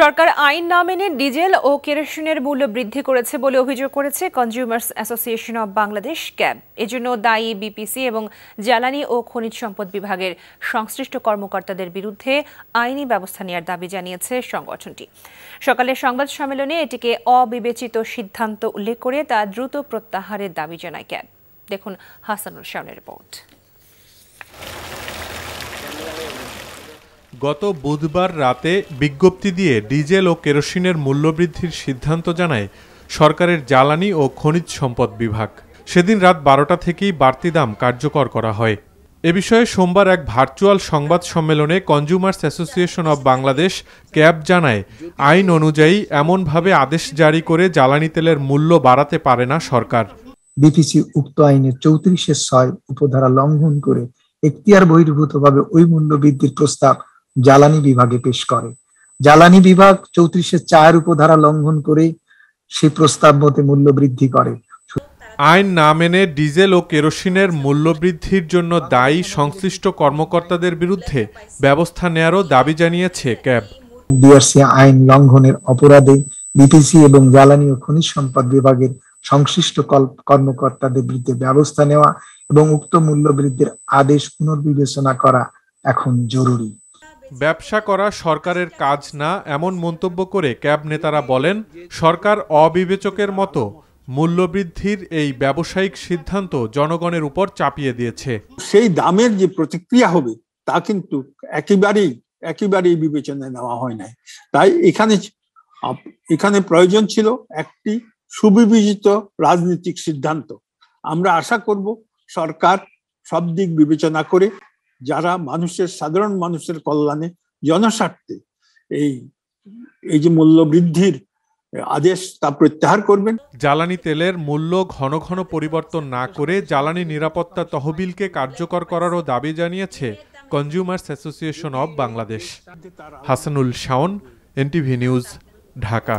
সরকার আইন না মেনে ডিজেল ও কেরোসিনের মূল্য বৃদ্ধি করেছে বলে অভিযোগ করেছে consumers association of Bangladesh CAB এজন্য দায়ী বিপিসি এবং জ্বালানি ও খনিজ সম্পদ বিভাগের সংশ্লিষ্ট কর্মকর্তাদের বিরুদ্ধে আইনি ব্যবস্থা নেওয়ার দাবি জানিয়েছে সংগঠনটি সকালে সংবাদ সম্মেলনে এটিকে অবিবেচিত সিদ্ধান্ত উল্লেখ করে তা দ্রুত প্রত্যাহারের দাবি জানায় ক্যাব দেখুন হাসানুর শাহের রিপোর্ট গত বুধবার রাতে বিজ্ঞপ্তি দিয়ে ডিজেল ও কেরোসিনের মূল্যবৃদ্ধির সিদ্ধান্ত জানায় সরকারের জ্বালানি ও খনিজ সম্পদ বিভাগ সেদিন রাত বারোটা থেকেই বাড়তি দাম কার্যকর করা হয় এ বিষয়ে সোমবার এক ভার্চুয়াল সংবাদ সম্মেলনে consumers association of Bangladesh CAB জানায় আইন অনুযায়ী এমনভাবে আদেশ জারি করে জ্বালানি তেলের মূল্য বাড়াতে পারে না সরকার বিপিসি উক্ত আইনের চৌত্রিশের ছয় উপধারা লঙ্ঘন করে এখতিয়ার বহির্ভূতভাবে ওই মূল্য বৃদ্ধির প্রস্তাব জ্বালানি বিভাগে পেশ করে জ্বালানি বিভাগ চৌত্রিশে চার উপধারা লঙ্ঘন করে সেই প্রস্তাব মতে মূল্য বৃদ্ধি করে আইন না মেনে ডিজেল ও কেরোসিনের মূল্য বৃদ্ধির জন্য দায়ী সংশ্লিষ্ট কর্মকর্তাদের বিরুদ্ধে ব্যবস্থা নেয়ারও দাবি জানিয়েছে ক্যাব ডিআরসি আইন লঙ্ঘনের অপরাধে বিপিসি এবং জ্বালানি ও খনিজ সম্পদ বিভাগের সংশ্লিষ্ট কর্মকর্তাদের বিরুদ্ধে ব্যবস্থা নেওয়া এবং উক্ত মূল্য বৃদ্ধির আদেশ পুনর্বিবেচনা করা এখন জরুরি ব্যবসা করা সরকারের কাজ না এমন মন্তব্য করে ক্যাব নেতারা বলেন সরকার অবিবেচকের মতো মূল্যবৃদ্ধির এই ব্যবসায়িক সিদ্ধান্ত জনগণের উপর চাপিয়ে দিয়েছে সেই দামের যে প্রতিক্রিয়া হবে তা কিন্তু একেবারেই একেবারেই বিবেচনায় নেওয়া হয় নাই তাই এখানে এখানে প্রয়োজন ছিল একটি সুবিবেচিত রাজনৈতিক সিদ্ধান্ত আমরা আশা করব সরকার সব দিক বিবেচনা করে যারা মানুষের সাধারণ মানুষের কল্যাণে জনস্বার্থে এই এই যে মূল্য বৃদ্ধির আদেশ তা প্রত্যাহার করবেন জ্বালানি তেলের মূল্য ঘন ঘন পরিবর্তন না করে জ্বালানি নিরাপত্তা তহবিলকে কার্যকর করারও দাবি জানিয়েছে consumers association of Bangladesh Hasanul Shaon NTV news Dhaka